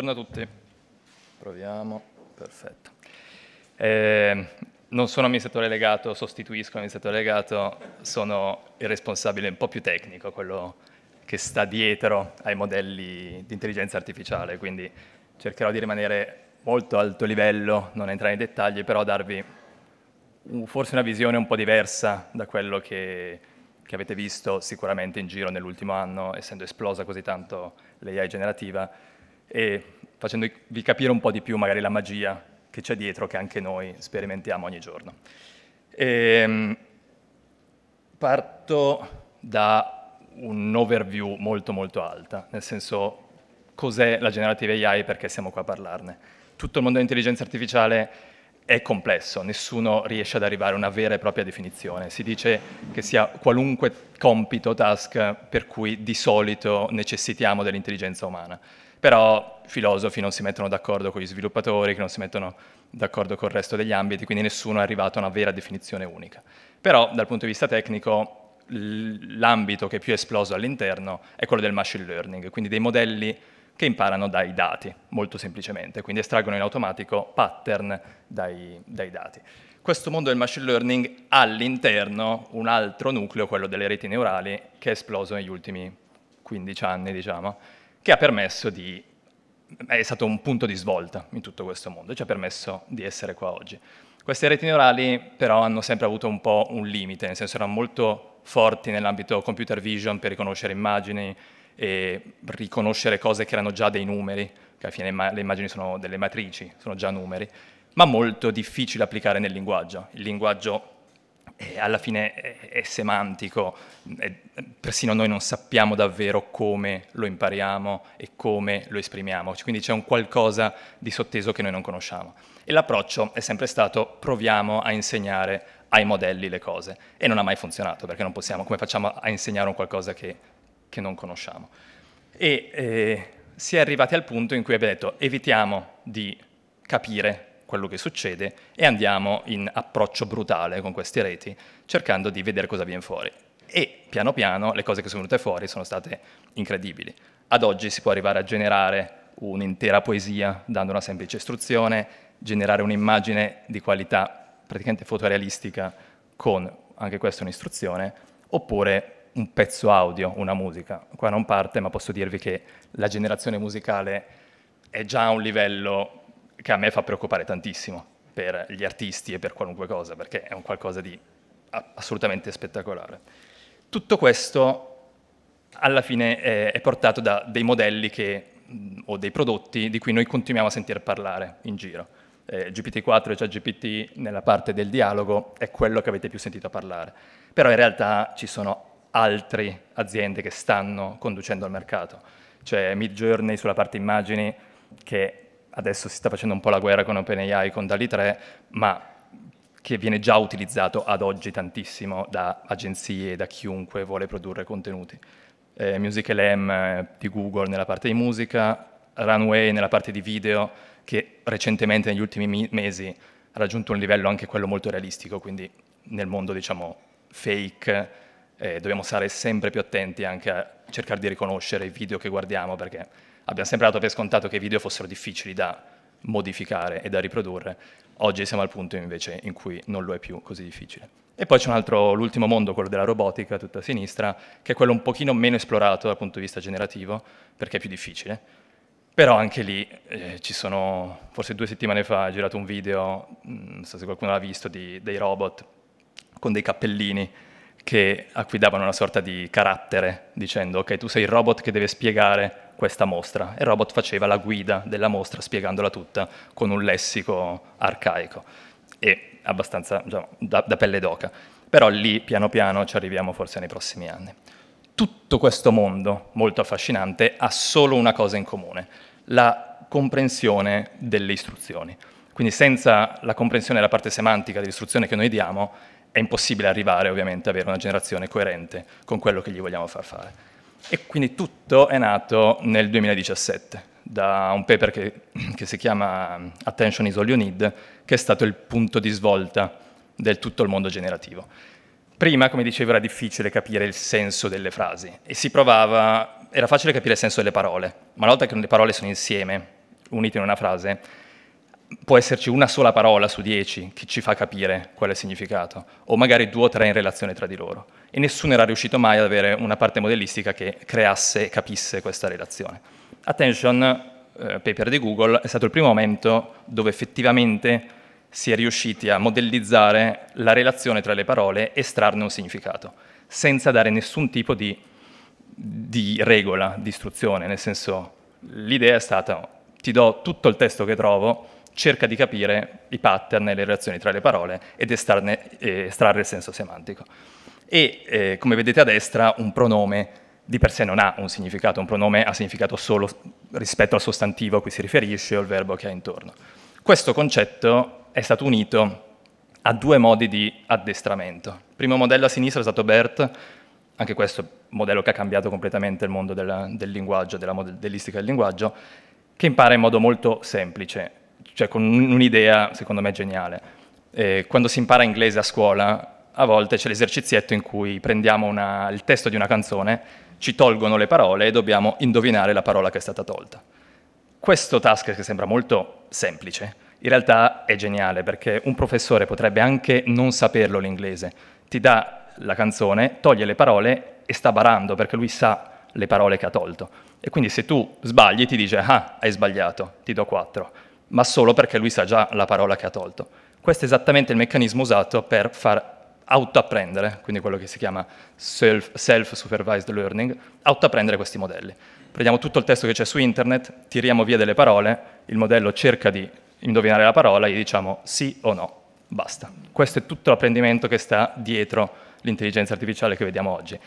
buongiorno a tutti. Proviamo, perfetto. Eh, non sono amministratore legato, sostituisco l'amministratore legato, sono il responsabile un po' più tecnico, quello che sta dietro ai modelli di intelligenza artificiale, quindi cercherò di rimanere molto alto livello, non entrare nei dettagli, però darvi forse una visione un po' diversa da quello che, che avete visto sicuramente in giro nell'ultimo anno, essendo esplosa così tanto l'AI generativa e facendovi capire un po' di più magari la magia che c'è dietro, che anche noi sperimentiamo ogni giorno. E ehm, parto da un'overview molto molto alta, nel senso cos'è la generative AI e perché siamo qua a parlarne. Tutto il mondo dell'intelligenza artificiale è complesso, nessuno riesce ad arrivare a una vera e propria definizione. Si dice che sia qualunque compito, o task, per cui di solito necessitiamo dell'intelligenza umana però filosofi non si mettono d'accordo con gli sviluppatori, che non si mettono d'accordo col resto degli ambiti, quindi nessuno è arrivato a una vera definizione unica. Però dal punto di vista tecnico l'ambito che è più esploso all'interno è quello del machine learning, quindi dei modelli che imparano dai dati, molto semplicemente, quindi estraggono in automatico pattern dai, dai dati. Questo mondo del machine learning ha all'interno un altro nucleo, quello delle reti neurali, che è esploso negli ultimi 15 anni, diciamo, che ha permesso di... è stato un punto di svolta in tutto questo mondo, ci ha permesso di essere qua oggi. Queste reti neurali però hanno sempre avuto un po' un limite, nel senso erano molto forti nell'ambito computer vision per riconoscere immagini e riconoscere cose che erano già dei numeri, che alla fine le immagini sono delle matrici, sono già numeri, ma molto difficili da applicare nel linguaggio. Il linguaggio alla fine è, è semantico, è, persino noi non sappiamo davvero come lo impariamo e come lo esprimiamo, quindi c'è un qualcosa di sotteso che noi non conosciamo. E l'approccio è sempre stato proviamo a insegnare ai modelli le cose e non ha mai funzionato perché non possiamo, come facciamo a insegnare un qualcosa che, che non conosciamo? E eh, si è arrivati al punto in cui abbiamo detto evitiamo di capire quello che succede e andiamo in approccio brutale con queste reti, cercando di vedere cosa viene fuori. E piano piano le cose che sono venute fuori sono state incredibili. Ad oggi si può arrivare a generare un'intera poesia dando una semplice istruzione, generare un'immagine di qualità praticamente fotorealistica con, anche questa un'istruzione, oppure un pezzo audio, una musica. Qua non parte, ma posso dirvi che la generazione musicale è già a un livello che a me fa preoccupare tantissimo per gli artisti e per qualunque cosa, perché è un qualcosa di assolutamente spettacolare. Tutto questo alla fine è, portato da dei modelli che, o dei prodotti di cui noi continuiamo a sentire parlare in giro. Eh, GPT-4 e cioè GPT nella parte del dialogo è quello che avete più sentito parlare, però in realtà ci sono altre aziende che stanno conducendo al mercato, cioè Mid Journey sulla parte immagini che adesso si sta facendo un po' la guerra con OpenAI, con DALI 3, ma che viene già utilizzato ad oggi tantissimo da agenzie, da chiunque vuole produrre contenuti. Eh, Music LM eh, di Google nella parte di musica, Runway nella parte di video, che recentemente negli ultimi mesi ha raggiunto un livello anche quello molto realistico, quindi nel mondo diciamo fake eh, dobbiamo stare sempre più attenti anche a cercare di riconoscere i video che guardiamo perché Abbiamo sempre dato per scontato che i video fossero difficili da modificare e da riprodurre. Oggi siamo al punto invece in cui non lo è più così difficile. E poi c'è un altro, l'ultimo mondo, quello della robotica, tutta a sinistra, che è quello un pochino meno esplorato dal punto di vista generativo, perché è più difficile. Però anche lì eh, ci sono, forse due settimane fa ho girato un video, mm, non so se qualcuno l'ha visto, di, dei robot con dei cappellini che a cui davano una sorta di carattere, dicendo ok, tu sei il robot che deve spiegare questa mostra. E il robot faceva la guida della mostra spiegandola tutta con un lessico arcaico e abbastanza diciamo, da, da pelle d'oca. Però lì piano piano ci arriviamo forse nei prossimi anni. Tutto questo mondo molto affascinante ha solo una cosa in comune, la comprensione delle istruzioni. Quindi senza la comprensione della parte semantica dell'istruzione che noi diamo, è impossibile arrivare ovviamente ad avere una generazione coerente con quello che gli vogliamo far fare. E quindi tutto è nato nel 2017, da un paper che, che si chiama Attention is all you need, che è stato il punto di svolta del tutto il mondo generativo. Prima, come dicevo, era difficile capire il senso delle frasi e si provava, era facile capire il senso delle parole, ma una volta che le parole sono insieme, unite in una frase, può esserci una sola parola su dieci che ci fa capire qual è il significato, o magari due o tre in relazione tra di loro. E nessuno era riuscito mai ad avere una parte modellistica che creasse e capisse questa relazione. Attention, eh, paper di Google, è stato il primo momento dove effettivamente si è riusciti a modellizzare la relazione tra le parole, e estrarne un significato, senza dare nessun tipo di, di regola, di istruzione, nel senso l'idea è stata ti do tutto il testo che trovo, cerca di capire i pattern e le relazioni tra le parole ed estarne, eh, estrarre il senso semantico. E eh, come vedete a destra un pronome di per sé non ha un significato, un pronome ha significato solo rispetto al sostantivo a cui si riferisce o al verbo che ha intorno. Questo concetto è stato unito a due modi di addestramento. Il primo modello a sinistra è stato BERT, anche questo modello che ha cambiato completamente il mondo della, del linguaggio, della modellistica del linguaggio, che impara in modo molto semplice cioè con un'idea secondo me geniale. E quando si impara inglese a scuola, a volte c'è l'esercizietto in cui prendiamo una, il testo di una canzone, ci tolgono le parole e dobbiamo indovinare la parola che è stata tolta. Questo task che sembra molto semplice, in realtà è geniale perché un professore potrebbe anche non saperlo l'inglese, ti dà la canzone, toglie le parole e sta barando perché lui sa le parole che ha tolto. E quindi se tu sbagli ti dice ah hai sbagliato, ti do 4 ma solo perché lui sa già la parola che ha tolto. Questo è esattamente il meccanismo usato per far autoapprendere, quindi quello che si chiama self-supervised learning, autoapprendere questi modelli. Prendiamo tutto il testo che c'è su internet, tiriamo via delle parole, il modello cerca di indovinare la parola e gli diciamo sì o no, basta. Questo è tutto l'apprendimento che sta dietro l'intelligenza artificiale che vediamo oggi,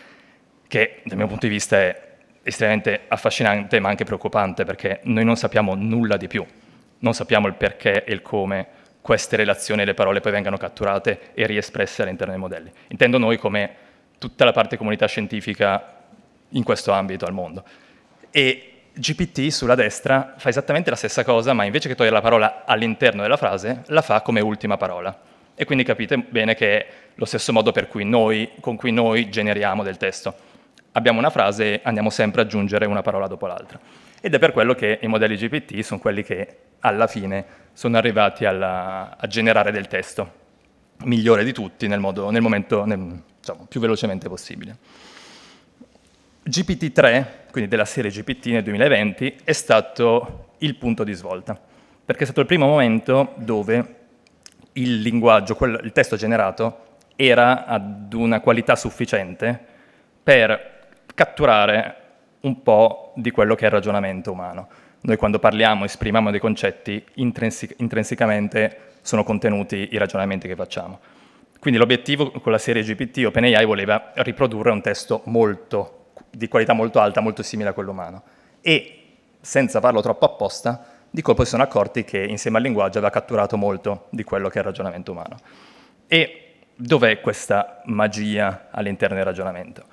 che dal mio punto di vista è estremamente affascinante ma anche preoccupante perché noi non sappiamo nulla di più non sappiamo il perché e il come queste relazioni e le parole poi vengano catturate e riespresse all'interno dei modelli. Intendo noi come tutta la parte comunità scientifica in questo ambito al mondo. E GPT sulla destra fa esattamente la stessa cosa, ma invece che togliere la parola all'interno della frase, la fa come ultima parola. E quindi capite bene che è lo stesso modo cui noi, con cui noi generiamo del testo. Abbiamo una frase e andiamo sempre ad aggiungere una parola dopo l'altra. Ed è per quello che i modelli GPT sono quelli che alla fine sono arrivati alla, a generare del testo migliore di tutti nel, modo, nel momento nel, diciamo, più velocemente possibile. GPT-3, quindi della serie GPT nel 2020, è stato il punto di svolta, perché è stato il primo momento dove il linguaggio, quel, il testo generato, era ad una qualità sufficiente per catturare un po' di quello che è il ragionamento umano. Noi quando parliamo, esprimiamo dei concetti, intrinsic intrinsecamente sono contenuti i ragionamenti che facciamo. Quindi l'obiettivo con la serie GPT OpenAI voleva riprodurre un testo molto, di qualità molto alta, molto simile a quello umano. E, senza farlo troppo apposta, di colpo si sono accorti che insieme al linguaggio aveva catturato molto di quello che è il ragionamento umano. E dov'è questa magia all'interno del ragionamento?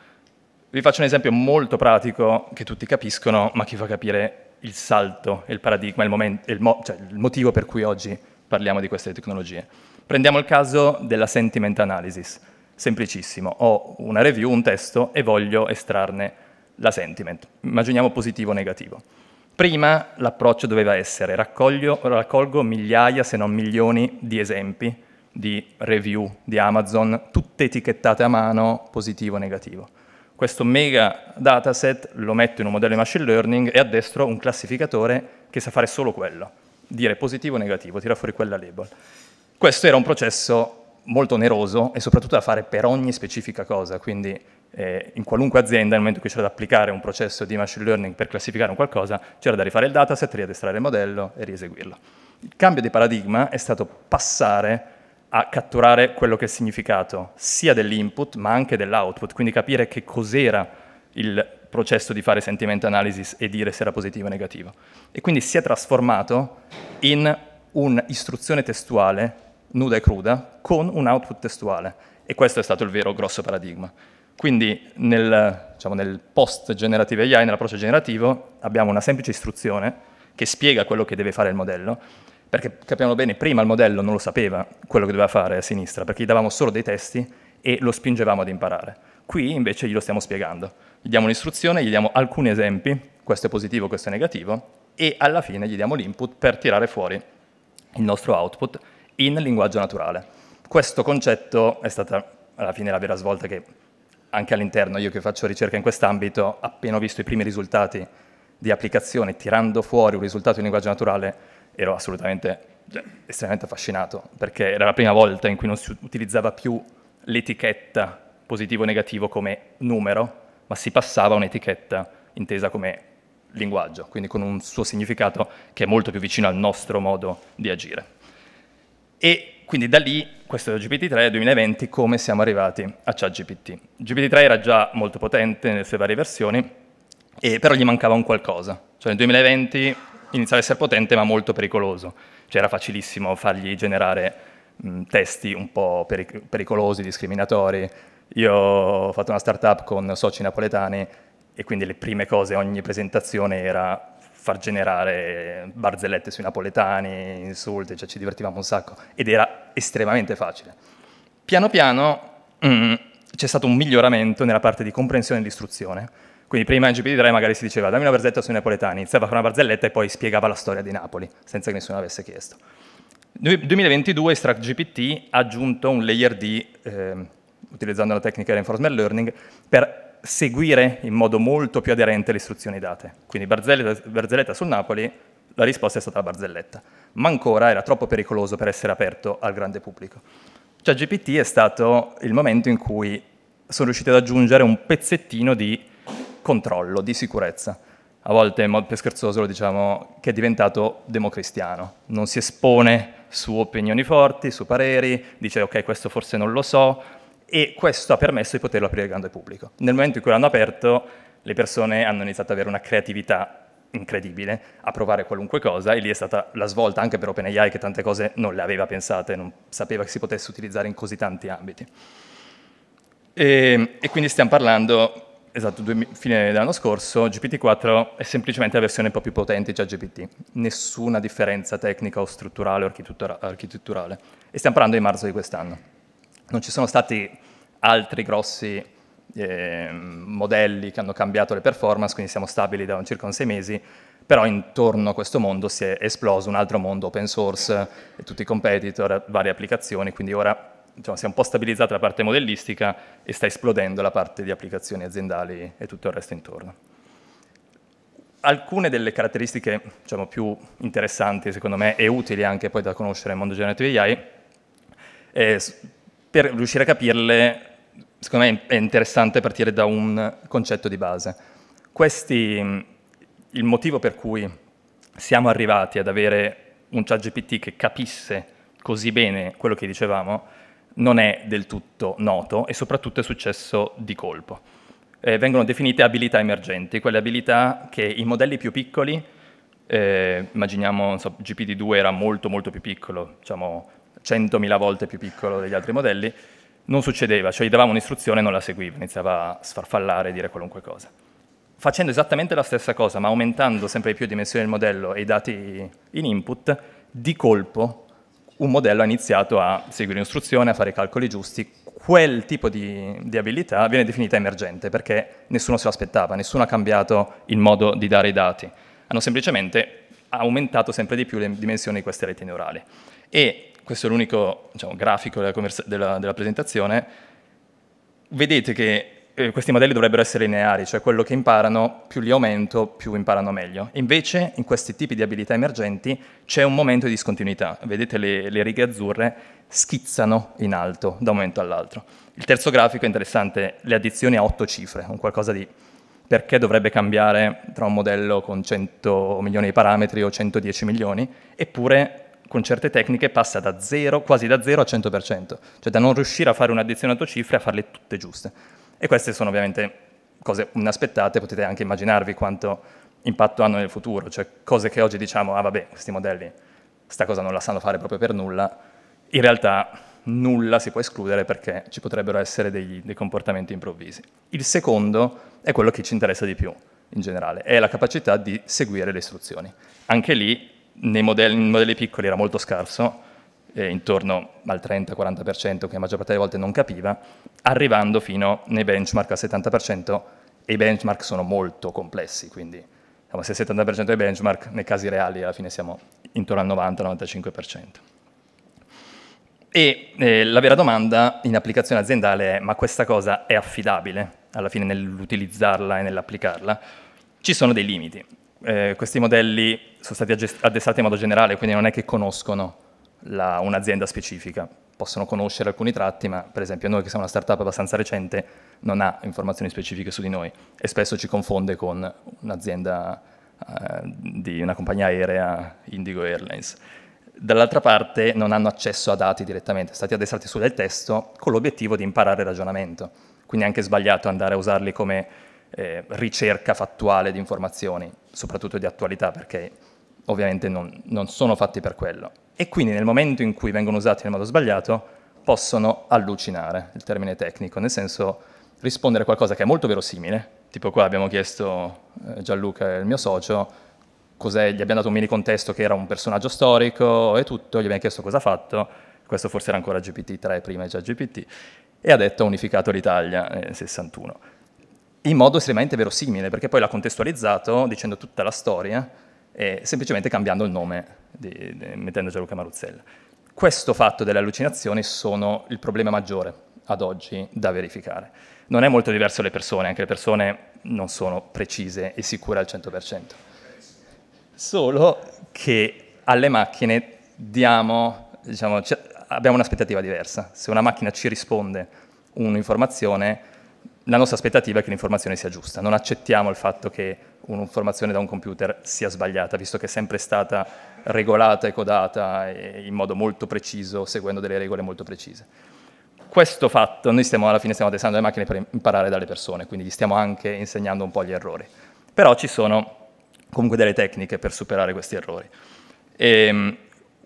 Vi faccio un esempio molto pratico che tutti capiscono, ma che fa capire il salto, il paradigma, il, momento, il, mo cioè il motivo per cui oggi parliamo di queste tecnologie. Prendiamo il caso della sentiment analysis, semplicissimo. Ho una review, un testo e voglio estrarne la sentiment. Immaginiamo positivo o negativo. Prima l'approccio doveva essere raccoglio, raccolgo migliaia se non milioni di esempi di review di Amazon, tutte etichettate a mano, positivo o negativo questo mega dataset lo metto in un modello di machine learning e addestro un classificatore che sa fare solo quello, dire positivo o negativo, tira fuori quella label. Questo era un processo molto oneroso e soprattutto da fare per ogni specifica cosa, quindi eh, in qualunque azienda nel momento in cui c'era da applicare un processo di machine learning per classificare un qualcosa, c'era da rifare il dataset, riaddestrare il modello e rieseguirlo. Il cambio di paradigma è stato passare a catturare quello che è il significato, sia dell'input ma anche dell'output, quindi capire che cos'era il processo di fare sentiment analysis e dire se era positivo o negativo. E quindi si è trasformato in un'istruzione testuale nuda e cruda con un output testuale e questo è stato il vero grosso paradigma. Quindi nel, diciamo, nel post generative AI, nell'approccio generativo, abbiamo una semplice istruzione che spiega quello che deve fare il modello perché capiamo bene, prima il modello non lo sapeva quello che doveva fare a sinistra, perché gli davamo solo dei testi e lo spingevamo ad imparare. Qui invece glielo stiamo spiegando. Gli diamo un'istruzione, gli diamo alcuni esempi, questo è positivo, questo è negativo, e alla fine gli diamo l'input per tirare fuori il nostro output in linguaggio naturale. Questo concetto è stata alla fine la vera svolta che anche all'interno, io che faccio ricerca in quest'ambito, appena ho visto i primi risultati di applicazione tirando fuori un risultato in linguaggio naturale ero assolutamente cioè, estremamente affascinato perché era la prima volta in cui non si utilizzava più l'etichetta positivo o negativo come numero, ma si passava a un'etichetta intesa come linguaggio, quindi con un suo significato che è molto più vicino al nostro modo di agire. E quindi da lì, questo è il GPT-3 del 2020, come siamo arrivati a ChatGPT. GPT-3 era già molto potente nelle sue varie versioni, e però gli mancava un qualcosa. Cioè nel 2020 iniziava a essere potente ma molto pericoloso, cioè era facilissimo fargli generare mh, testi un po' pericolosi, discriminatori. Io ho fatto una startup con soci napoletani e quindi le prime cose, ogni presentazione era far generare barzellette sui napoletani, insulti, cioè ci divertivamo un sacco ed era estremamente facile. Piano piano mh, c'è stato un miglioramento nella parte di comprensione e di istruzione quindi prima in gpt 3 magari si diceva dammi una barzelletta sui napoletani, iniziava a fare una barzelletta e poi spiegava la storia di Napoli, senza che nessuno avesse chiesto. Nel 2022 Strack ha aggiunto un layer di, eh, utilizzando la tecnica reinforcement learning, per seguire in modo molto più aderente le istruzioni date. Quindi barzelletta, barzelletta sul Napoli, la risposta è stata la barzelletta. Ma ancora era troppo pericoloso per essere aperto al grande pubblico. Cioè GPT è stato il momento in cui sono riusciti ad aggiungere un pezzettino di controllo, di sicurezza. A volte, in modo più scherzoso, lo diciamo che è diventato democristiano. Non si espone su opinioni forti, su pareri, dice ok, questo forse non lo so, e questo ha permesso di poterlo aprire al grande pubblico. Nel momento in cui l'hanno aperto, le persone hanno iniziato ad avere una creatività incredibile a provare qualunque cosa e lì è stata la svolta anche per OpenAI che tante cose non le aveva pensate, non sapeva che si potesse utilizzare in così tanti ambiti. E, ehm, e quindi stiamo parlando esatto, due, fine dell'anno scorso, GPT-4 è semplicemente la versione un po' più potente di GPT. Nessuna differenza tecnica o strutturale o architetturale. E stiamo parlando di marzo di quest'anno. Non ci sono stati altri grossi eh, modelli che hanno cambiato le performance, quindi siamo stabili da circa un sei mesi, però intorno a questo mondo si è esploso un altro mondo open source, tutti i competitor, varie applicazioni, quindi ora diciamo, si è un po' stabilizzata la parte modellistica e sta esplodendo la parte di applicazioni aziendali e tutto il resto intorno. Alcune delle caratteristiche diciamo, più interessanti, secondo me, e utili anche poi da conoscere nel mondo generative AI, eh, per riuscire a capirle, secondo me è interessante partire da un concetto di base. Questi, il motivo per cui siamo arrivati ad avere un ChatGPT che capisse così bene quello che dicevamo non è del tutto noto e soprattutto è successo di colpo. Eh, vengono definite abilità emergenti, quelle abilità che i modelli più piccoli, eh, immaginiamo so, GPD2 era molto molto più piccolo, diciamo 100.000 volte più piccolo degli altri modelli, non succedeva, cioè gli davamo un'istruzione e non la seguiva, iniziava a sfarfallare e dire qualunque cosa. Facendo esattamente la stessa cosa, ma aumentando sempre di più le dimensioni del modello e i dati in input, di colpo un modello ha iniziato a seguire istruzione, a fare i calcoli giusti, quel tipo di, di, abilità viene definita emergente perché nessuno se lo aspettava, nessuno ha cambiato il modo di dare i dati, hanno semplicemente aumentato sempre di più le dimensioni di queste reti neurali. E questo è l'unico diciamo, grafico della, della, della presentazione, vedete che eh, questi modelli dovrebbero essere lineari, cioè quello che imparano, più li aumento, più imparano meglio. Invece, in questi tipi di abilità emergenti c'è un momento di discontinuità. Vedete le, le righe azzurre schizzano in alto da un momento all'altro. Il terzo grafico è interessante, le addizioni a otto cifre, un qualcosa di perché dovrebbe cambiare tra un modello con 100 milioni di parametri o 110 milioni, eppure con certe tecniche passa da 0, quasi da 0 a 100%, cioè da non riuscire a fare un'addizione a otto cifre a farle tutte giuste. E queste sono ovviamente cose inaspettate, potete anche immaginarvi quanto impatto hanno nel futuro, cioè cose che oggi diciamo, ah vabbè, questi modelli, sta cosa non la sanno fare proprio per nulla, in realtà nulla si può escludere perché ci potrebbero essere dei, dei comportamenti improvvisi. Il secondo è quello che ci interessa di più in generale, è la capacità di seguire le istruzioni. Anche lì, nei modelli, nei modelli piccoli era molto scarso, eh, intorno al 30-40% che la maggior parte delle volte non capiva, arrivando fino nei benchmark al 70% e i benchmark sono molto complessi, quindi diciamo, se il 70% dei benchmark, nei casi reali alla fine siamo intorno al 90-95%. E eh, la vera domanda in applicazione aziendale è ma questa cosa è affidabile alla fine nell'utilizzarla e nell'applicarla? Ci sono dei limiti. Eh, questi modelli sono stati addestrati in modo generale, quindi non è che conoscono un'azienda specifica. Possono conoscere alcuni tratti, ma per esempio noi che siamo una startup abbastanza recente non ha informazioni specifiche su di noi e spesso ci confonde con un'azienda eh, di una compagnia aerea, Indigo Airlines. Dall'altra parte non hanno accesso a dati direttamente, sono stati addestrati su del testo con l'obiettivo di imparare il ragionamento. Quindi è anche sbagliato andare a usarli come eh, ricerca fattuale di informazioni, soprattutto di attualità, perché ovviamente non, non sono fatti per quello. E quindi nel momento in cui vengono usati nel modo sbagliato possono allucinare, il termine tecnico, nel senso rispondere a qualcosa che è molto verosimile, tipo qua abbiamo chiesto eh, Gianluca, il mio socio, cos'è, gli abbiamo dato un mini contesto che era un personaggio storico e tutto, gli abbiamo chiesto cosa ha fatto, questo forse era ancora GPT-3 prima è già GPT, e ha detto ha unificato l'Italia nel 61. In modo estremamente verosimile, perché poi l'ha contestualizzato dicendo tutta la storia, eh, semplicemente cambiando il nome, di, di, mettendo Gianluca Maruzzella. Questo fatto delle allucinazioni sono il problema maggiore ad oggi da verificare. Non è molto diverso le persone, anche le persone non sono precise e sicure al 100%. Solo che alle macchine diamo, diciamo, abbiamo un'aspettativa diversa. Se una macchina ci risponde un'informazione, la nostra aspettativa è che l'informazione sia giusta. Non accettiamo il fatto che un'informazione da un computer sia sbagliata, visto che è sempre stata regolata e codata in modo molto preciso, seguendo delle regole molto precise. Questo fatto, noi stiamo, alla fine stiamo testando le macchine per imparare dalle persone, quindi gli stiamo anche insegnando un po' gli errori. Però ci sono comunque delle tecniche per superare questi errori. E, ehm,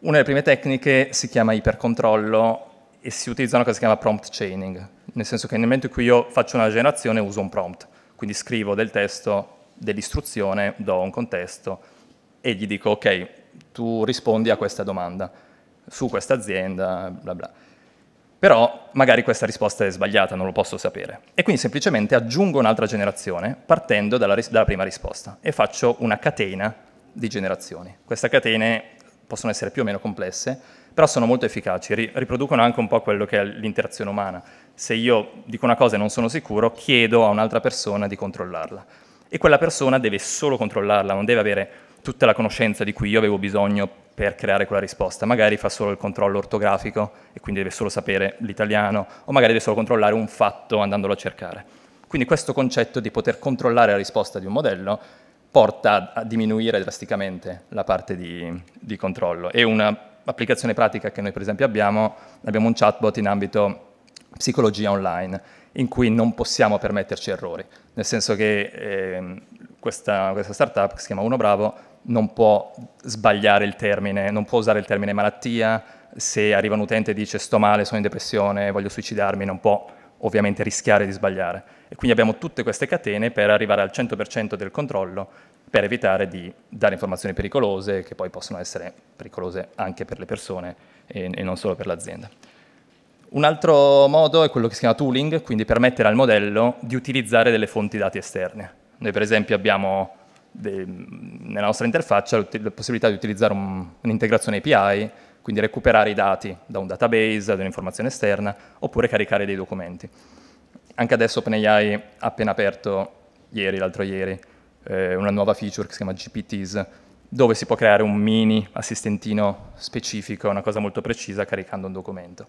una delle prime tecniche si chiama ipercontrollo e si utilizza una cosa che si chiama prompt chaining, nel senso che nel momento in cui io faccio una generazione uso un prompt, quindi scrivo del testo dell'istruzione do un contesto e gli dico ok, tu rispondi a questa domanda su questa azienda, bla bla. Però magari questa risposta è sbagliata, non lo posso sapere. E quindi semplicemente aggiungo un'altra generazione partendo dalla, ris dalla prima risposta e faccio una catena di generazioni. Queste catene possono essere più o meno complesse, però sono molto efficaci, ri riproducono anche un po' quello che è l'interazione umana. Se io dico una cosa e non sono sicuro, chiedo a un'altra persona di controllarla e quella persona deve solo controllarla, non deve avere tutta la conoscenza di cui io avevo bisogno per creare quella risposta, magari fa solo il controllo ortografico e quindi deve solo sapere l'italiano o magari deve solo controllare un fatto andandolo a cercare. Quindi questo concetto di poter controllare la risposta di un modello porta a diminuire drasticamente la parte di, di controllo e un'applicazione pratica che noi per esempio abbiamo, abbiamo un chatbot in ambito psicologia online in cui non possiamo permetterci errori, nel senso che eh, questa, questa startup che si chiama Uno Bravo non può sbagliare il termine, non può usare il termine malattia, se arriva un utente e dice sto male, sono in depressione, voglio suicidarmi, non può ovviamente rischiare di sbagliare. E quindi abbiamo tutte queste catene per arrivare al 100% del controllo per evitare di dare informazioni pericolose che poi possono essere pericolose anche per le persone e, e non solo per l'azienda. Un altro modo è quello che si chiama tooling, quindi permettere al modello di utilizzare delle fonti dati esterne. Noi per esempio abbiamo de, nella nostra interfaccia la possibilità di utilizzare un'integrazione API, quindi recuperare i dati da un database, da un'informazione esterna, oppure caricare dei documenti. Anche adesso OpenAI ha appena aperto, ieri, l'altro ieri, eh, una nuova feature che si chiama GPTs, dove si può creare un mini assistentino specifico, una cosa molto precisa, caricando un documento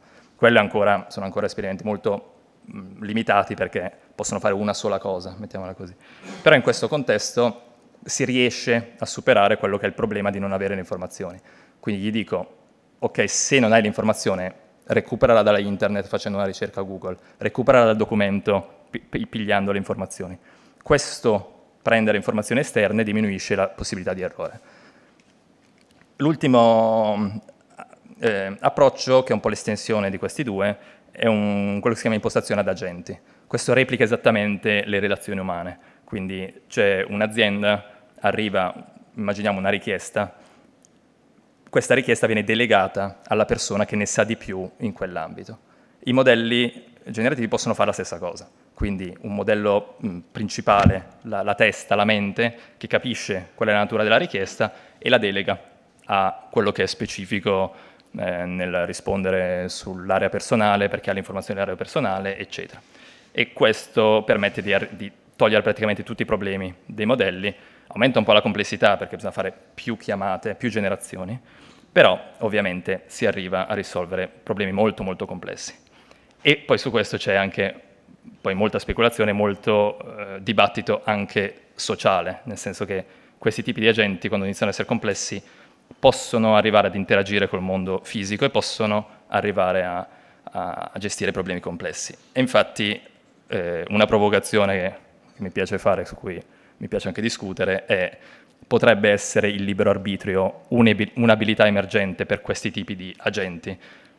ancora, sono ancora esperimenti molto mm, limitati perché possono fare una sola cosa, mettiamola così. Però in questo contesto si riesce a superare quello che è il problema di non avere le informazioni. Quindi gli dico, ok, se non hai l'informazione, recuperala dalla internet facendo una ricerca Google, recuperala dal documento pigliando le informazioni. Questo prendere informazioni esterne diminuisce la possibilità di errore. L'ultimo mm, eh, approccio, che è un po' l'estensione di questi due, è un, quello che si chiama impostazione ad agenti. Questo replica esattamente le relazioni umane. Quindi c'è un'azienda, arriva, immaginiamo una richiesta, questa richiesta viene delegata alla persona che ne sa di più in quell'ambito. I modelli generativi possono fare la stessa cosa, quindi un modello mh, principale, la, la, testa, la mente, che capisce qual è la natura della richiesta e la delega a quello che è specifico eh, nel rispondere sull'area personale perché ha le informazioni dell'area personale, eccetera. E questo permette di, di togliere praticamente tutti i problemi dei modelli, aumenta un po' la complessità perché bisogna fare più chiamate, più generazioni, però ovviamente si arriva a risolvere problemi molto molto complessi. E poi su questo c'è anche poi molta speculazione, molto eh, dibattito anche sociale, nel senso che questi tipi di agenti quando iniziano ad essere complessi possono arrivare ad interagire col mondo fisico e possono arrivare a, a, a gestire problemi complessi. E infatti eh, una provocazione che, che mi piace fare, su cui mi piace anche discutere, è potrebbe essere il libero arbitrio un'abilità emergente per questi tipi di agenti,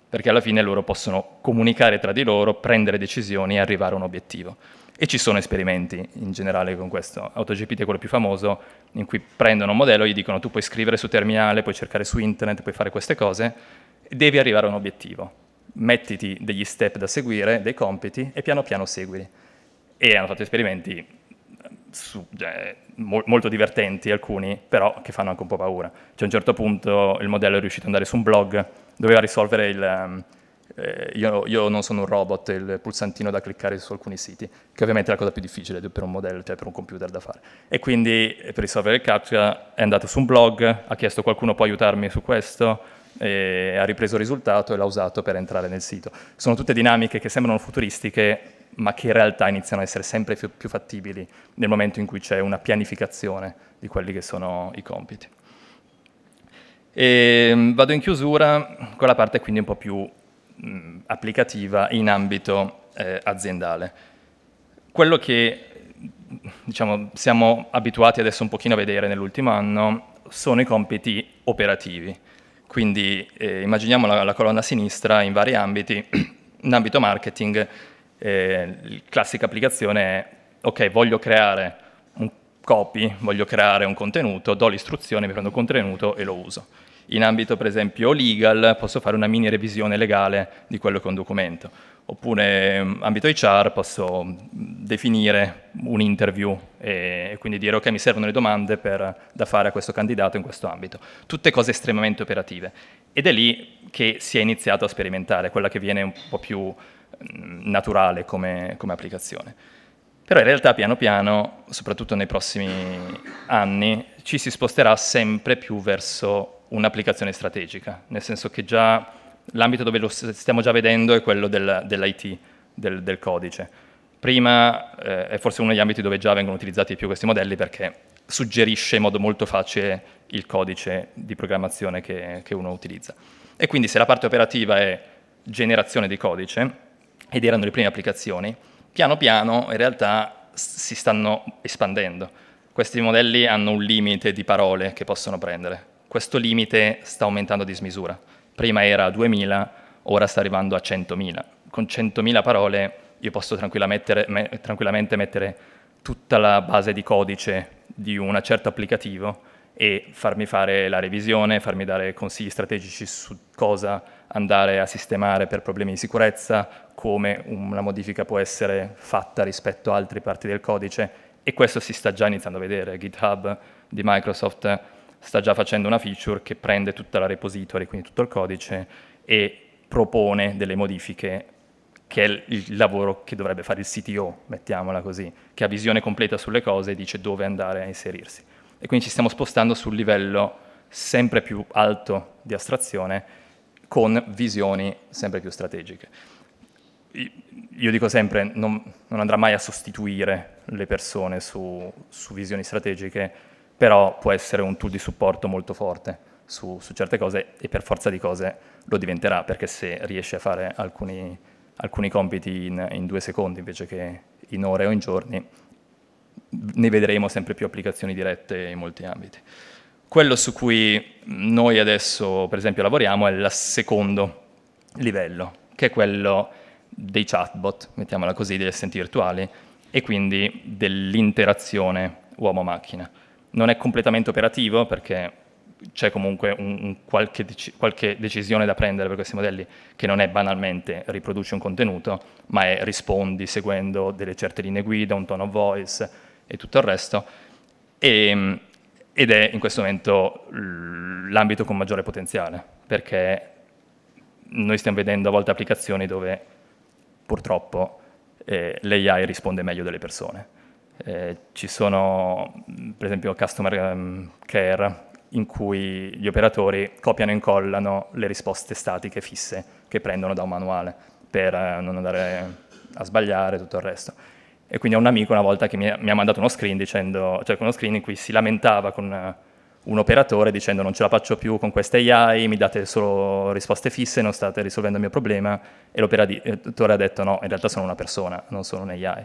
perché alla fine loro possono comunicare tra di loro, prendere decisioni e arrivare a un obiettivo. E ci sono esperimenti in generale con questo. AutoGPT è quello più famoso, in cui prendono un modello, gli dicono tu puoi scrivere su terminale, puoi cercare su internet, puoi fare queste cose, devi arrivare a un obiettivo. Mettiti degli step da seguire, dei compiti, e piano piano seguili. E hanno fatto esperimenti su, eh, molto divertenti alcuni, però che fanno anche un po' paura. Cioè a un certo punto il modello è riuscito ad andare su un blog, doveva risolvere il... Um, eh, io, io, non sono un robot, il pulsantino da cliccare su alcuni siti, che ovviamente è la cosa più difficile per un modello, cioè per un computer da fare. E quindi eh, per risolvere il CAPTCHA è andato su un blog, ha chiesto qualcuno può aiutarmi su questo, ha ripreso il risultato e l'ha usato per entrare nel sito. Sono tutte dinamiche che sembrano futuristiche, ma che in realtà iniziano a essere sempre più, più fattibili nel momento in cui c'è una pianificazione di quelli che sono i compiti. E ehm, vado in chiusura con la parte quindi un po' più mh, applicativa in ambito eh, aziendale. Quello che diciamo, siamo abituati adesso un pochino a vedere nell'ultimo anno sono i compiti operativi. Quindi eh, immaginiamo la, la, colonna a sinistra in vari ambiti, in ambito marketing, eh, classica applicazione è, ok, voglio creare un copy, voglio creare un contenuto, do l'istruzione, mi prendo un contenuto e lo uso in ambito per esempio legal posso fare una mini revisione legale di quello che è un documento, oppure in ambito HR posso mm, definire un interview e quindi dire ok mi servono le domande per, da fare a questo candidato in questo ambito, tutte cose estremamente operative ed è lì che si è iniziato a sperimentare, quella che viene un po' più mm, naturale come, come applicazione. Però in realtà piano piano, soprattutto nei prossimi anni, ci si sposterà sempre più verso un'applicazione strategica, nel senso che già l'ambito dove lo stiamo già vedendo è quello del, dell'IT, del, del, codice. Prima eh, è forse uno degli ambiti dove già vengono utilizzati di più questi modelli perché suggerisce in modo molto facile il codice di programmazione che, che uno utilizza. E quindi se la parte operativa è generazione di codice, ed erano le prime applicazioni, piano piano in realtà si stanno espandendo. Questi modelli hanno un limite di parole che possono prendere, questo limite sta aumentando a dismisura. Prima era a 2.000, ora sta arrivando a 100.000. Con 100.000 parole io posso tranquillamente, tranquillamente mettere tutta la base di codice di un certo applicativo e farmi fare la revisione, farmi dare consigli strategici su cosa andare a sistemare per problemi di sicurezza, come una modifica può essere fatta rispetto a altre parti del codice e questo si sta già iniziando a vedere. GitHub di Microsoft sta già facendo una feature che prende tutta la repository, quindi tutto il codice, e propone delle modifiche, che è il lavoro che dovrebbe fare il CTO, mettiamola così, che ha visione completa sulle cose e dice dove andare a inserirsi. E quindi ci stiamo spostando sul livello sempre più alto di astrazione con visioni sempre più strategiche. Io dico sempre, non, non andrà mai a sostituire le persone su, su visioni strategiche, però può essere un tool di supporto molto forte su, su certe cose e per forza di cose lo diventerà, perché se riesce a fare alcuni, alcuni compiti in, in due secondi invece che in ore o in giorni, ne vedremo sempre più applicazioni dirette in molti ambiti. Quello su cui noi adesso, per esempio, lavoriamo è il secondo livello, che è quello dei chatbot, mettiamola così, degli assistenti virtuali, e quindi dell'interazione uomo-macchina non è completamente operativo perché c'è comunque un, un qualche, dec qualche, decisione da prendere per questi modelli che non è banalmente riproduci un contenuto, ma è rispondi seguendo delle certe linee guida, un tono voice e tutto il resto. E, ehm, ed è in questo momento l'ambito con maggiore potenziale, perché noi stiamo vedendo a volte applicazioni dove purtroppo eh, l'AI risponde meglio delle persone eh, ci sono per esempio customer ehm, care in cui gli operatori copiano e incollano le risposte statiche fisse che prendono da un manuale per eh, non andare a sbagliare e tutto il resto. E quindi ho un amico una volta che mi ha, mi ha mandato uno screen, dicendo, cioè uno screen in cui si lamentava con eh, un operatore dicendo non ce la faccio più con queste AI, mi date solo risposte fisse, non state risolvendo il mio problema e l'operatore ha detto no, in realtà sono una persona, non sono un AI.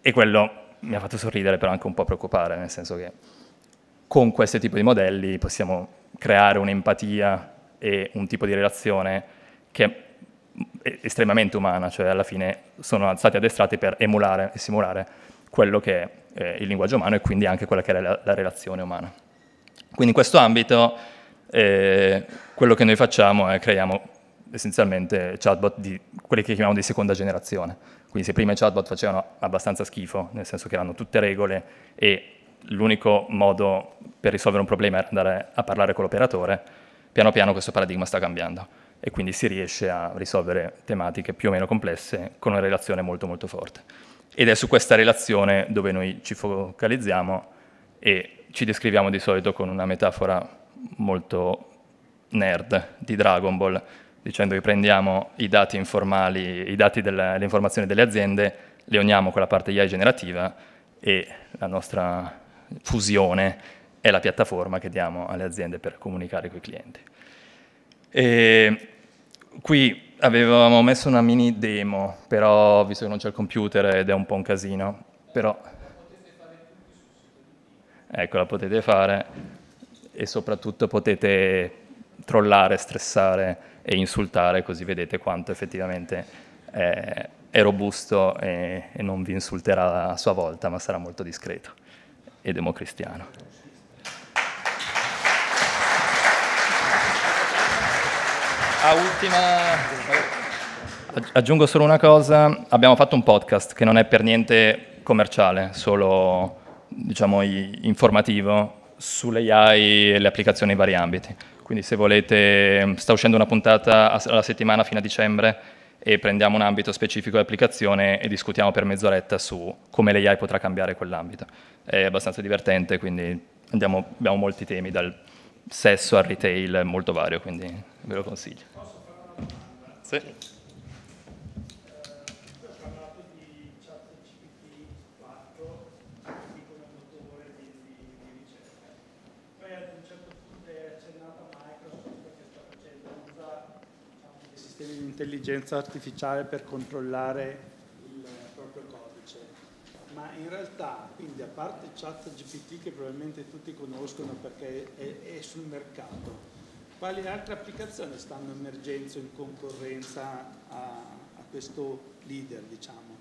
E quello mi ha fatto sorridere però anche un po' preoccupare, nel senso che con questo tipo di modelli possiamo creare un'empatia e un tipo di relazione che è estremamente umana, cioè alla fine sono stati addestrati per emulare e simulare quello che è eh, il linguaggio umano e quindi anche quella che è la, la relazione umana. Quindi in questo ambito eh, quello che noi facciamo è creiamo essenzialmente chatbot di quelli che chiamiamo di seconda generazione, quindi se prima i chatbot facevano abbastanza schifo, nel senso che erano tutte regole e l'unico modo per risolvere un problema era andare a parlare con l'operatore, piano piano questo paradigma sta cambiando e quindi si riesce a risolvere tematiche più o meno complesse con una relazione molto molto forte. Ed è su questa relazione dove noi ci focalizziamo e ci descriviamo di solito con una metafora molto nerd di Dragon Ball, dicendo che prendiamo i dati informali, i dati delle informazioni delle aziende, le uniamo con la parte AI generativa e la nostra fusione è la piattaforma che diamo alle aziende per comunicare con i clienti. E qui avevamo messo una mini demo, però visto che non c'è il computer ed è un po' un casino, però... Ecco, la potete fare e soprattutto potete trollare, stressare e insultare, così vedete quanto effettivamente è, eh, è robusto e, e, non vi insulterà a sua volta, ma sarà molto discreto e democristiano. A ultima... Aggiungo solo una cosa, abbiamo fatto un podcast che non è per niente commerciale, solo diciamo, informativo sulle AI e le applicazioni in vari ambiti. Quindi se volete, ehm, sta uscendo una puntata alla settimana fino a dicembre e prendiamo un ambito specifico di applicazione e discutiamo per mezz'oretta su come l'AI potrà cambiare quell'ambito. È abbastanza divertente, quindi andiamo, abbiamo molti temi, dal sesso al retail, molto vario, quindi ve lo consiglio. Sì. intelligenza artificiale per controllare il proprio codice, ma in realtà, quindi a parte ChatGPT che probabilmente tutti conoscono perché è, è sul mercato, quali altre applicazioni stanno emergendo in concorrenza a, a questo leader, diciamo?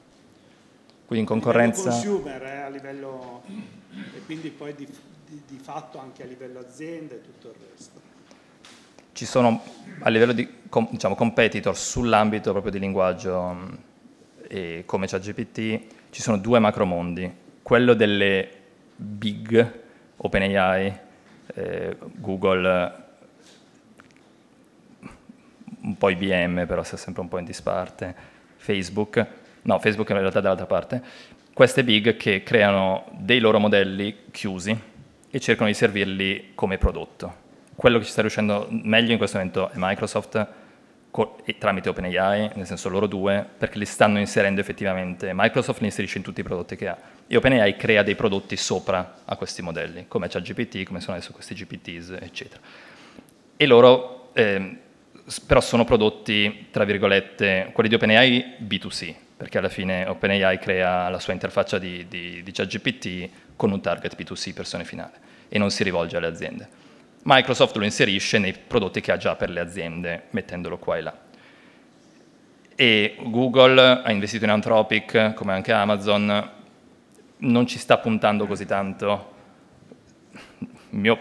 Quindi in concorrenza... A consumer, eh, a livello... e quindi poi di, di, di fatto anche a livello azienda e tutto il resto. Ci sono, a livello di com, diciamo, competitor sull'ambito proprio di linguaggio mm, e come ChatGPT, ci sono due macromondi, quello delle big, OpenAI, eh, Google, un po' IBM, però si è sempre un po' in disparte, Facebook, no, Facebook in realtà dall'altra parte, queste big che creano dei loro modelli chiusi e cercano di servirli come prodotto quello che ci sta riuscendo meglio in questo momento è Microsoft e tramite OpenAI, nel senso loro due, perché li stanno inserendo effettivamente. Microsoft li inserisce in tutti i prodotti che ha e OpenAI crea dei prodotti sopra a questi modelli, come c'è GPT, come sono adesso questi GPTs, eccetera. E loro eh, però sono prodotti, tra virgolette, quelli di OpenAI B2C, perché alla fine OpenAI crea la sua interfaccia di, di, di ChatGPT con un target B2C, persone finale, e non si rivolge alle aziende. Microsoft lo inserisce nei prodotti che ha già per le aziende, mettendolo qua e là. E Google ha investito in Anthropic, come anche Amazon, non ci sta puntando così tanto. Il mio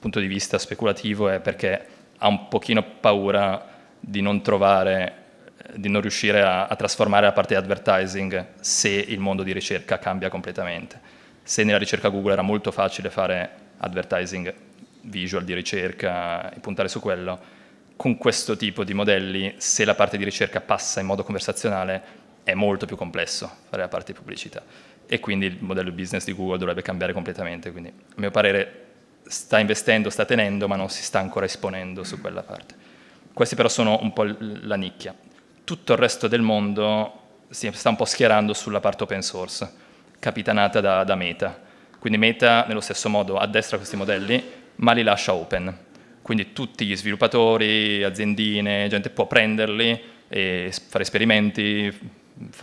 punto di vista speculativo è perché ha un pochino paura di non trovare di non riuscire a, a, trasformare la parte di advertising se il mondo di ricerca cambia completamente. Se nella ricerca Google era molto facile fare advertising visual di ricerca e puntare su quello, con questo tipo di modelli, se la parte di ricerca passa in modo conversazionale, è molto più complesso fare la parte di pubblicità. E quindi il modello business di Google dovrebbe cambiare completamente. Quindi, a mio parere, sta investendo, sta tenendo, ma non si sta ancora esponendo su quella parte. Questi però sono un po' la nicchia. Tutto il resto del mondo si sta un po' schierando sulla parte open source, capitanata da, da Meta. Quindi Meta, nello stesso modo, addestra questi modelli, ma li lascia open. Quindi tutti gli sviluppatori, aziendine, gente può prenderli e fare esperimenti,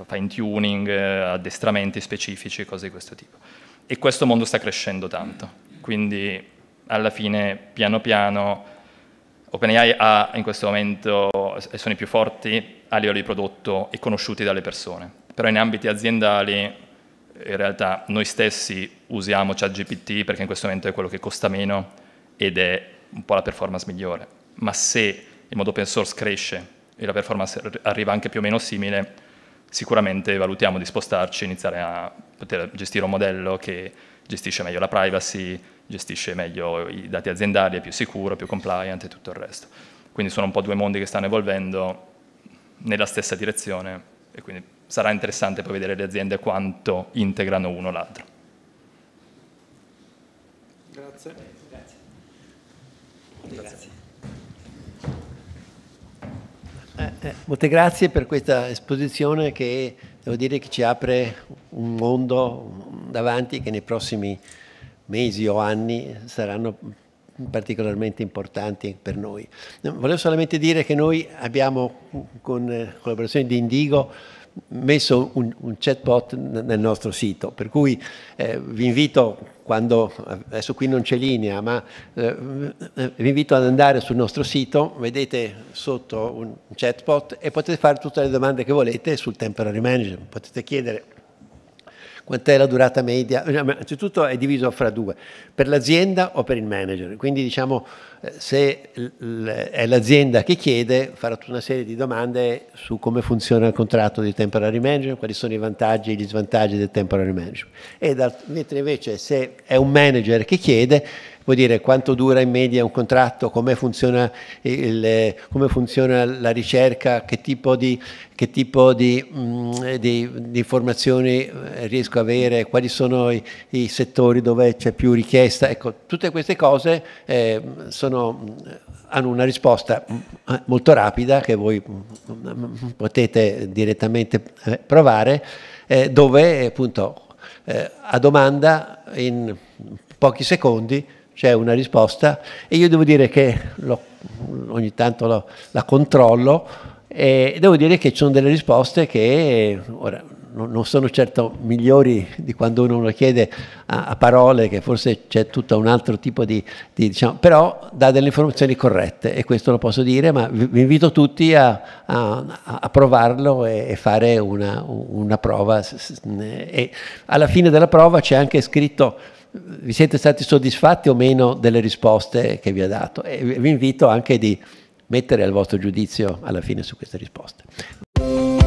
fine tuning, eh, addestramenti specifici, cose di questo tipo. E questo mondo sta crescendo tanto. Quindi alla fine, piano piano, OpenAI ha in questo momento, sono i più forti a livello di prodotto e conosciuti dalle persone. Però in ambiti aziendali in realtà noi stessi usiamo ChatGPT perché in questo momento è quello che costa meno ed è un po' la performance migliore. Ma se il modo open source cresce e la performance arriva anche più o meno simile, sicuramente valutiamo di spostarci e iniziare a poter gestire un modello che gestisce meglio la privacy, gestisce meglio i dati aziendali, è più sicuro, più compliant e tutto il resto. Quindi sono un po' due mondi che stanno evolvendo nella stessa direzione e quindi sarà interessante poi vedere le aziende quanto integrano uno l'altro. Grazie. Grazie. Eh, eh, molte grazie per questa esposizione che devo dire che ci apre un mondo davanti che nei prossimi mesi o anni saranno particolarmente importanti per noi. Volevo solamente dire che noi abbiamo con collaborazione di Indigo messo un, un chatbot nel nostro sito, per cui eh, vi invito, quando, adesso qui non c'è linea, ma eh, vi invito ad andare sul nostro sito, vedete sotto un chatbot e potete fare tutte le domande che volete sul temporary management, potete chiedere Quant'è la durata media? Innanzitutto eh, è diviso fra due, per l'azienda o per il manager. Quindi diciamo eh, se è l'azienda che chiede farà tutta una serie di domande su come funziona il contratto di temporary manager, quali sono i vantaggi e gli svantaggi del temporary manager. E da, mentre invece se è un manager che chiede vuol dire quanto dura in media un contratto, come funziona, il, come funziona la ricerca, che tipo di, che tipo di, mh, mm, di, di, informazioni eh, riesco a avere, quali sono i, i settori dove c'è più richiesta. Ecco, tutte queste cose eh, sono, mm, hanno una risposta mm, eh, molto rapida che voi potete direttamente eh, provare, eh, dove appunto eh, a domanda in pochi secondi c'è una risposta e io devo dire che lo, ogni tanto lo, la controllo e devo dire che ci sono delle risposte che ora, non sono certo migliori di quando uno lo chiede a, a parole, che forse c'è tutto un altro tipo di, di diciamo, però dà delle informazioni corrette e questo lo posso dire, ma vi, vi invito tutti a, a, a provarlo e, e, fare una, una prova. E alla fine della prova c'è anche scritto vi siete stati soddisfatti o meno delle risposte che vi ha dato e vi invito anche di mettere il vostro giudizio alla fine su queste risposte.